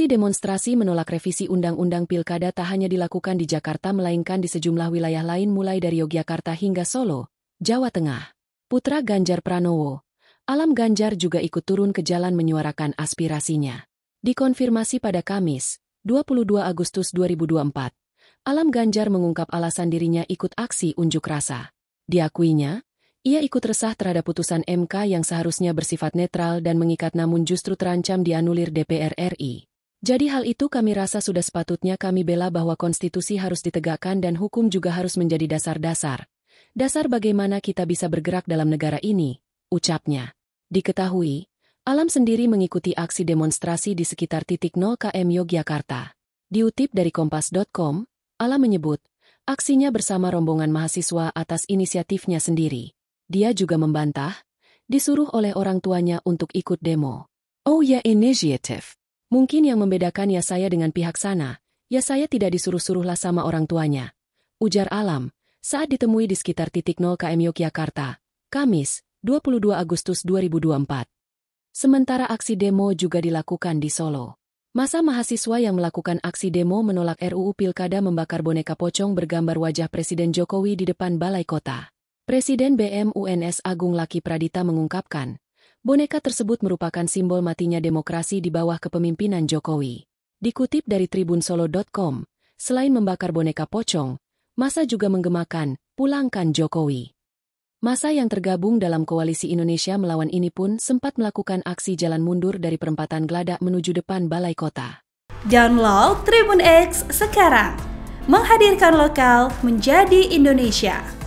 Aksi demonstrasi menolak revisi Undang-Undang Pilkada tak hanya dilakukan di Jakarta melainkan di sejumlah wilayah lain mulai dari Yogyakarta hingga Solo, Jawa Tengah. Putra Ganjar Pranowo, Alam Ganjar juga ikut turun ke jalan menyuarakan aspirasinya. Dikonfirmasi pada Kamis, 22 Agustus 2024, Alam Ganjar mengungkap alasan dirinya ikut aksi unjuk rasa. Diakuinya, ia ikut resah terhadap putusan MK yang seharusnya bersifat netral dan mengikat namun justru terancam dianulir DPR RI. Jadi hal itu kami rasa sudah sepatutnya kami bela bahwa konstitusi harus ditegakkan dan hukum juga harus menjadi dasar-dasar. Dasar bagaimana kita bisa bergerak dalam negara ini, ucapnya. Diketahui, Alam sendiri mengikuti aksi demonstrasi di sekitar titik 0 km Yogyakarta. Diutip dari kompas.com, Alam menyebut, aksinya bersama rombongan mahasiswa atas inisiatifnya sendiri. Dia juga membantah, disuruh oleh orang tuanya untuk ikut demo. Oh ya initiative. Mungkin yang membedakan ya saya dengan pihak sana, ya saya tidak disuruh-suruhlah sama orang tuanya. Ujar Alam, saat ditemui di sekitar titik 0 KM Yogyakarta, Kamis, 22 Agustus 2024. Sementara aksi demo juga dilakukan di Solo. Masa mahasiswa yang melakukan aksi demo menolak RUU Pilkada membakar boneka pocong bergambar wajah Presiden Jokowi di depan Balai Kota. Presiden BM UNS Agung Laki Pradita mengungkapkan, Boneka tersebut merupakan simbol matinya demokrasi di bawah kepemimpinan Jokowi. Dikutip dari tribunsolo.com, selain membakar boneka pocong, masa juga menggemakan, pulangkan Jokowi. Masa yang tergabung dalam Koalisi Indonesia Melawan ini pun sempat melakukan aksi jalan mundur dari perempatan Geladak menuju depan Balai Kota. Download Tribun X sekarang. Menghadirkan lokal menjadi Indonesia.